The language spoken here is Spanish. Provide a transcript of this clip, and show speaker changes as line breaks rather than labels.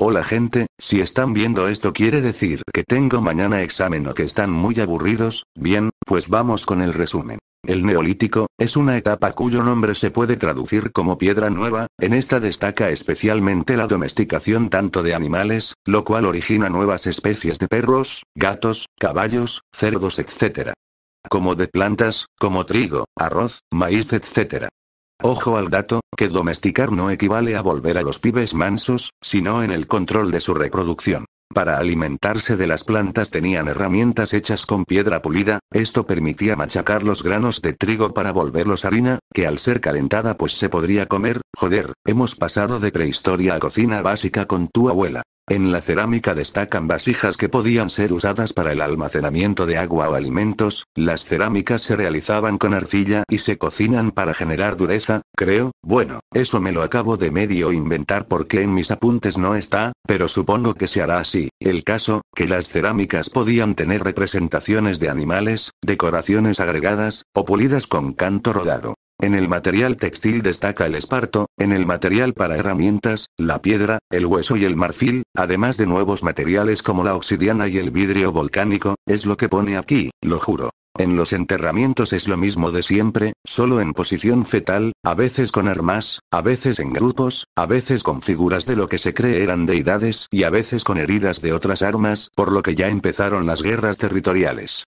Hola gente, si están viendo esto quiere decir que tengo mañana examen o que están muy aburridos, bien, pues vamos con el resumen. El neolítico, es una etapa cuyo nombre se puede traducir como piedra nueva, en esta destaca especialmente la domesticación tanto de animales, lo cual origina nuevas especies de perros, gatos, caballos, cerdos etc. Como de plantas, como trigo, arroz, maíz etc. Ojo al dato, que domesticar no equivale a volver a los pibes mansos, sino en el control de su reproducción. Para alimentarse de las plantas tenían herramientas hechas con piedra pulida, esto permitía machacar los granos de trigo para volverlos harina, que al ser calentada pues se podría comer, joder, hemos pasado de prehistoria a cocina básica con tu abuela. En la cerámica destacan vasijas que podían ser usadas para el almacenamiento de agua o alimentos, las cerámicas se realizaban con arcilla y se cocinan para generar dureza, creo, bueno, eso me lo acabo de medio inventar porque en mis apuntes no está, pero supongo que se hará así, el caso, que las cerámicas podían tener representaciones de animales, decoraciones agregadas, o pulidas con canto rodado. En el material textil destaca el esparto, en el material para herramientas, la piedra, el hueso y el marfil, además de nuevos materiales como la oxidiana y el vidrio volcánico, es lo que pone aquí, lo juro. En los enterramientos es lo mismo de siempre, solo en posición fetal, a veces con armas, a veces en grupos, a veces con figuras de lo que se cree eran deidades y a veces con heridas de otras armas, por lo que ya empezaron las guerras territoriales.